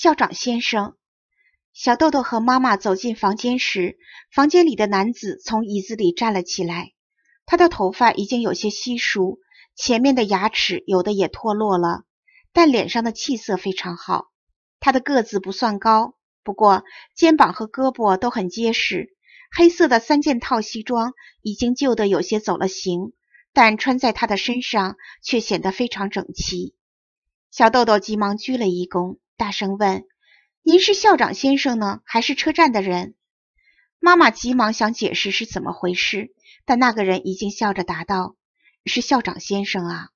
校长先生，小豆豆和妈妈走进房间时，房间里的男子从椅子里站了起来。他的头发已经有些稀疏，前面的牙齿有的也脱落了，但脸上的气色非常好。他的个子不算高，不过肩膀和胳膊都很结实。黑色的三件套西装已经旧得有些走了形，但穿在他的身上却显得非常整齐。小豆豆急忙鞠了一躬。大声问：“您是校长先生呢，还是车站的人？”妈妈急忙想解释是怎么回事，但那个人已经笑着答道：“是校长先生啊。”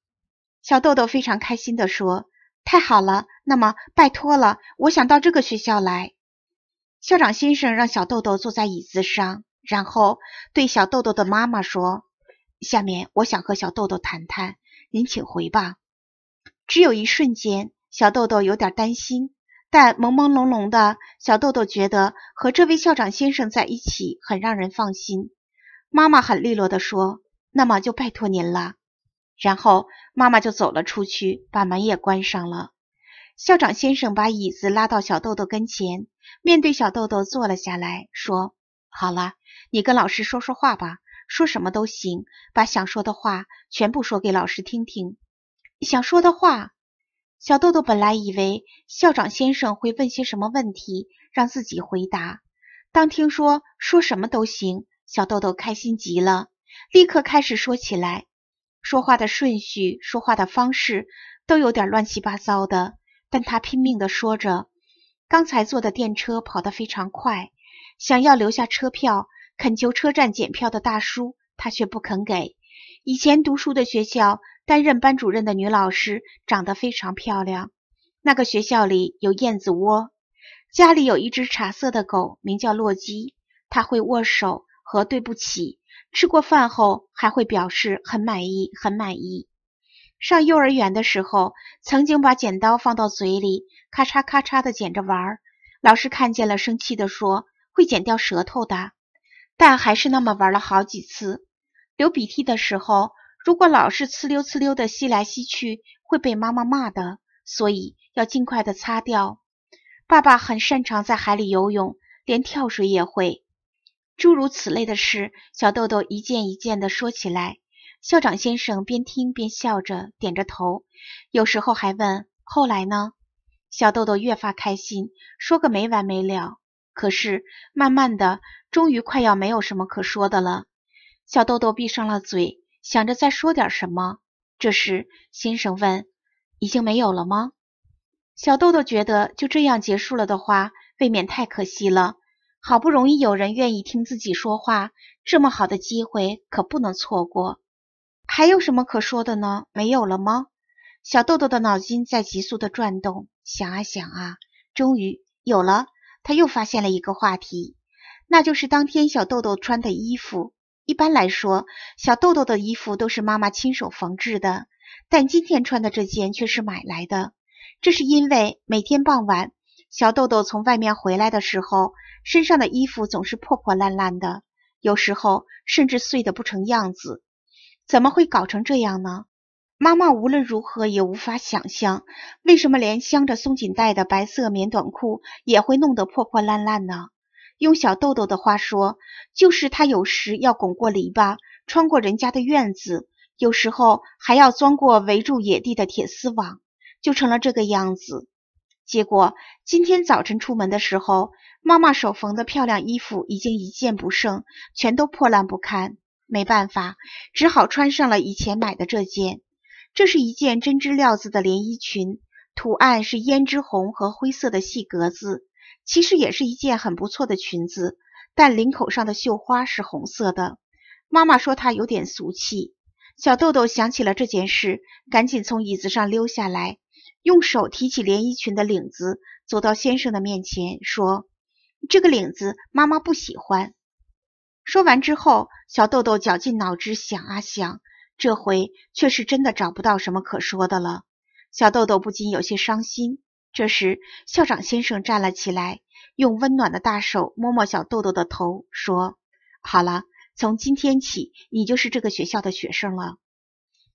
小豆豆非常开心地说：“太好了！那么拜托了，我想到这个学校来。”校长先生让小豆豆坐在椅子上，然后对小豆豆的妈妈说：“下面我想和小豆豆谈谈，您请回吧。”只有一瞬间。小豆豆有点担心，但朦朦胧胧的小豆豆觉得和这位校长先生在一起很让人放心。妈妈很利落地说：“那么就拜托您了。”然后妈妈就走了出去，把门也关上了。校长先生把椅子拉到小豆豆跟前，面对小豆豆坐了下来，说：“好了，你跟老师说说话吧，说什么都行，把想说的话全部说给老师听听。想说的话。”小豆豆本来以为校长先生会问些什么问题让自己回答，当听说说什么都行，小豆豆开心极了，立刻开始说起来。说话的顺序、说话的方式都有点乱七八糟的，但他拼命地说着。刚才坐的电车跑得非常快，想要留下车票，恳求车站检票的大叔，他却不肯给。以前读书的学校，担任班主任的女老师长得非常漂亮。那个学校里有燕子窝，家里有一只茶色的狗，名叫洛基，它会握手和对不起。吃过饭后还会表示很满意，很满意。上幼儿园的时候，曾经把剪刀放到嘴里，咔嚓咔嚓地剪着玩。老师看见了，生气地说：“会剪掉舌头的。”但还是那么玩了好几次。流鼻涕的时候，如果老是呲溜呲溜的吸来吸去，会被妈妈骂的，所以要尽快的擦掉。爸爸很擅长在海里游泳，连跳水也会。诸如此类的事，小豆豆一件一件的说起来。校长先生边听边笑着点着头，有时候还问：“后来呢？”小豆豆越发开心，说个没完没了。可是慢慢的，终于快要没有什么可说的了。小豆豆闭上了嘴，想着再说点什么。这时，先生问：“已经没有了吗？”小豆豆觉得就这样结束了的话，未免太可惜了。好不容易有人愿意听自己说话，这么好的机会可不能错过。还有什么可说的呢？没有了吗？小豆豆的脑筋在急速的转动，想啊想啊，终于有了。他又发现了一个话题，那就是当天小豆豆穿的衣服。一般来说，小豆豆的衣服都是妈妈亲手缝制的，但今天穿的这件却是买来的。这是因为每天傍晚，小豆豆从外面回来的时候，身上的衣服总是破破烂烂的，有时候甚至碎得不成样子。怎么会搞成这样呢？妈妈无论如何也无法想象，为什么连镶着松紧带的白色棉短裤也会弄得破破烂烂呢？用小豆豆的话说，就是他有时要拱过篱笆，穿过人家的院子，有时候还要钻过围住野地的铁丝网，就成了这个样子。结果今天早晨出门的时候，妈妈手缝的漂亮衣服已经一件不剩，全都破烂不堪。没办法，只好穿上了以前买的这件。这是一件针织料子的连衣裙，图案是胭脂红和灰色的细格子。其实也是一件很不错的裙子，但领口上的绣花是红色的。妈妈说它有点俗气。小豆豆想起了这件事，赶紧从椅子上溜下来，用手提起连衣裙的领子，走到先生的面前说：“这个领子妈妈不喜欢。”说完之后，小豆豆绞尽脑汁想啊想，这回却是真的找不到什么可说的了。小豆豆不禁有些伤心。这时，校长先生站了起来，用温暖的大手摸摸小豆豆的头，说：“好了，从今天起，你就是这个学校的学生了。”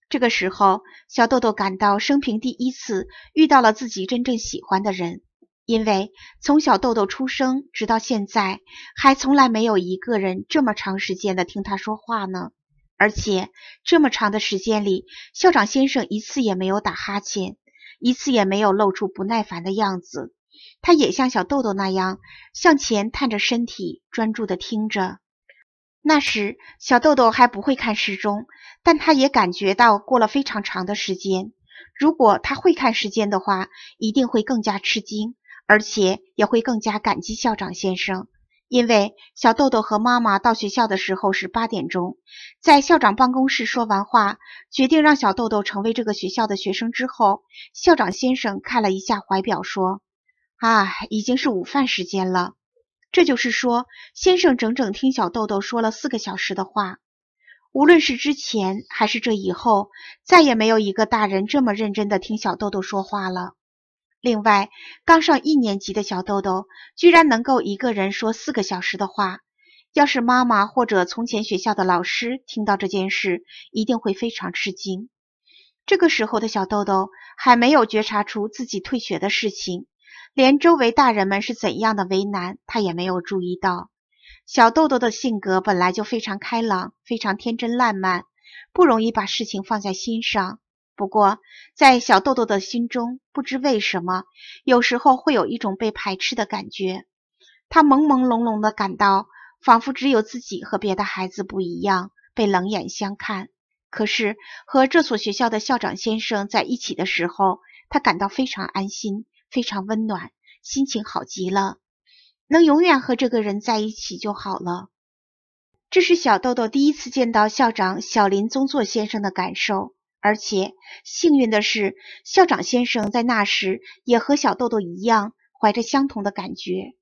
这个时候，小豆豆感到生平第一次遇到了自己真正喜欢的人，因为从小豆豆出生直到现在，还从来没有一个人这么长时间的听他说话呢。而且，这么长的时间里，校长先生一次也没有打哈欠。一次也没有露出不耐烦的样子，他也像小豆豆那样向前探着身体，专注地听着。那时小豆豆还不会看时钟，但他也感觉到过了非常长的时间。如果他会看时间的话，一定会更加吃惊，而且也会更加感激校长先生。因为小豆豆和妈妈到学校的时候是八点钟，在校长办公室说完话，决定让小豆豆成为这个学校的学生之后，校长先生看了一下怀表，说：“啊，已经是午饭时间了。”这就是说，先生整整听小豆豆说了四个小时的话。无论是之前还是这以后，再也没有一个大人这么认真的听小豆豆说话了。另外，刚上一年级的小豆豆居然能够一个人说四个小时的话。要是妈妈或者从前学校的老师听到这件事，一定会非常吃惊。这个时候的小豆豆还没有觉察出自己退学的事情，连周围大人们是怎样的为难，他也没有注意到。小豆豆的性格本来就非常开朗，非常天真烂漫，不容易把事情放在心上。不过，在小豆豆的心中，不知为什么，有时候会有一种被排斥的感觉。他朦朦胧胧的感到，仿佛只有自己和别的孩子不一样，被冷眼相看。可是和这所学校的校长先生在一起的时候，他感到非常安心，非常温暖，心情好极了。能永远和这个人在一起就好了。这是小豆豆第一次见到校长小林宗作先生的感受。而且幸运的是，校长先生在那时也和小豆豆一样，怀着相同的感觉。